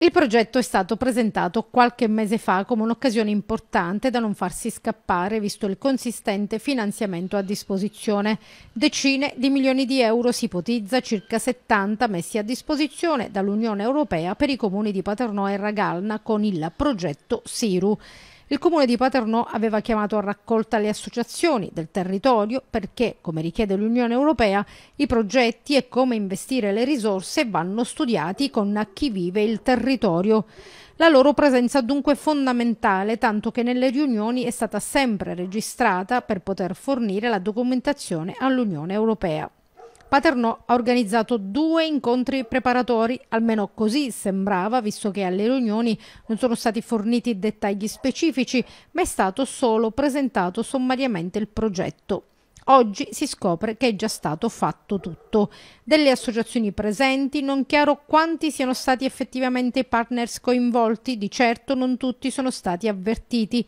Il progetto è stato presentato qualche mese fa come un'occasione importante da non farsi scappare visto il consistente finanziamento a disposizione. Decine di milioni di euro si ipotizza, circa 70 messi a disposizione dall'Unione Europea per i comuni di Paternò e Ragalna con il progetto Siru. Il comune di Paternò aveva chiamato a raccolta le associazioni del territorio perché, come richiede l'Unione Europea, i progetti e come investire le risorse vanno studiati con chi vive il territorio. La loro presenza dunque è fondamentale, tanto che nelle riunioni è stata sempre registrata per poter fornire la documentazione all'Unione Europea. Paternò ha organizzato due incontri preparatori, almeno così sembrava, visto che alle riunioni non sono stati forniti dettagli specifici, ma è stato solo presentato sommariamente il progetto. Oggi si scopre che è già stato fatto tutto. Delle associazioni presenti non chiaro quanti siano stati effettivamente i partners coinvolti, di certo non tutti sono stati avvertiti.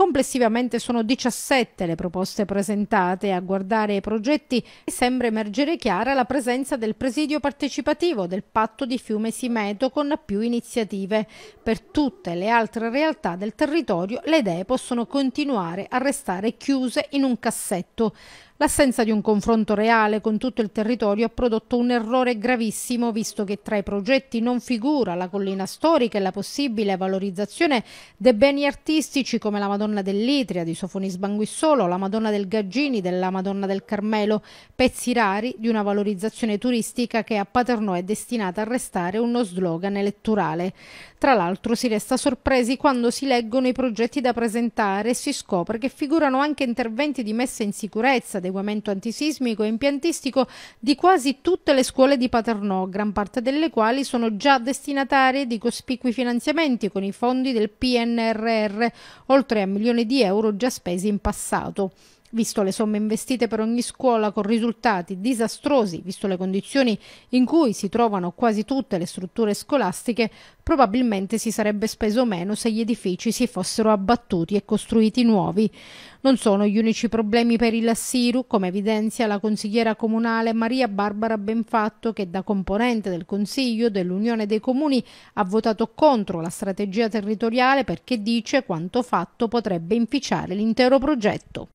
Complessivamente sono 17 le proposte presentate. A guardare i progetti sembra emergere chiara la presenza del presidio partecipativo del patto di Fiume Simeto con più iniziative. Per tutte le altre realtà del territorio le idee possono continuare a restare chiuse in un cassetto. L'assenza di un confronto reale con tutto il territorio ha prodotto un errore gravissimo visto che tra i progetti non figura la collina storica e la possibile valorizzazione dei beni artistici come la Madonna dell'Itria di Sofonis Banguissolo, la Madonna del Gaggini, della Madonna del Carmelo, pezzi rari di una valorizzazione turistica che a Paternò è destinata a restare uno slogan elettorale. Tra l'altro si resta sorpresi quando si leggono i progetti da presentare e si scopre che figurano anche interventi di messa in sicurezza dei adeguamento antisismico e impiantistico di quasi tutte le scuole di Paternò, gran parte delle quali sono già destinatarie di cospicui finanziamenti con i fondi del PNRR, oltre a milioni di euro già spesi in passato visto le somme investite per ogni scuola con risultati disastrosi, visto le condizioni in cui si trovano quasi tutte le strutture scolastiche, probabilmente si sarebbe speso meno se gli edifici si fossero abbattuti e costruiti nuovi. Non sono gli unici problemi per il Lassiru, come evidenzia la consigliera comunale Maria Barbara Benfatto, che da componente del Consiglio dell'Unione dei Comuni ha votato contro la strategia territoriale perché dice quanto fatto potrebbe inficiare l'intero progetto.